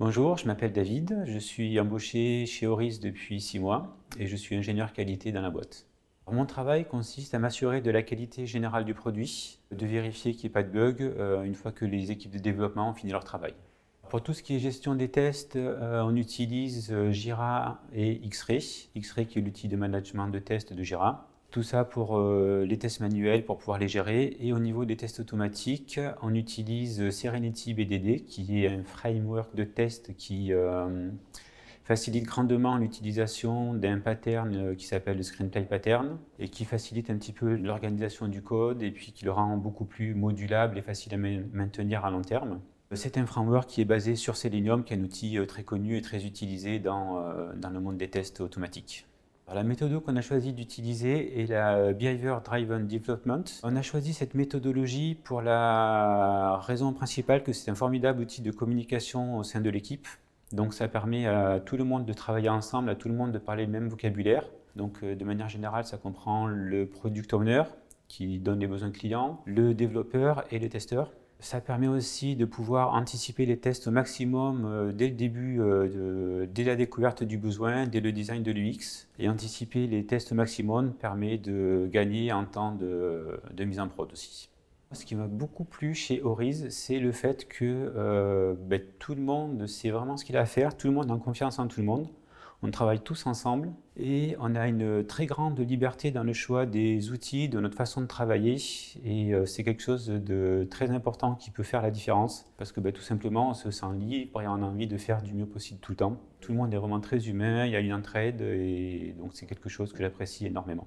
Bonjour, je m'appelle David, je suis embauché chez Oris depuis 6 mois et je suis ingénieur qualité dans la boîte. Mon travail consiste à m'assurer de la qualité générale du produit, de vérifier qu'il n'y ait pas de bug euh, une fois que les équipes de développement ont fini leur travail. Pour tout ce qui est gestion des tests, euh, on utilise euh, Jira et X-Ray. X-Ray qui est l'outil de management de tests de Jira. Tout ça pour euh, les tests manuels, pour pouvoir les gérer. Et au niveau des tests automatiques, on utilise euh, Serenity BDD, qui est un framework de test qui euh, facilite grandement l'utilisation d'un pattern qui s'appelle le Screenplay Pattern, et qui facilite un petit peu l'organisation du code, et puis qui le rend beaucoup plus modulable et facile à maintenir à long terme. C'est un framework qui est basé sur Selenium, qui est un outil très connu et très utilisé dans le monde des tests automatiques. La méthode qu'on a choisi d'utiliser est la euh, Behavior Driven Development. On a choisi cette méthodologie pour la raison principale que c'est un formidable outil de communication au sein de l'équipe. Donc ça permet à tout le monde de travailler ensemble, à tout le monde de parler le même vocabulaire. Donc euh, de manière générale, ça comprend le product owner, qui donne les besoins clients, le développeur et le testeur. Ça permet aussi de pouvoir anticiper les tests au maximum euh, dès le début, euh, de, dès la découverte du besoin, dès le design de l'UX. Et anticiper les tests au maximum permet de gagner en temps de, mise en prod aussi. Ce qui m'a beaucoup plu chez Horiz, c'est le fait que euh, ben, tout le monde sait vraiment ce qu'il a à faire, tout le monde a confiance en tout le monde. On travaille tous ensemble et on a une très grande liberté dans le choix des outils, de notre façon de travailler. Et euh, c'est quelque chose de très important qui peut faire la différence parce que ben, tout simplement, on se sent lié et on a envie de faire du mieux possible tout le temps. Tout le monde est vraiment très humain, il y a une entraide et donc c'est quelque chose que j'apprécie énormément.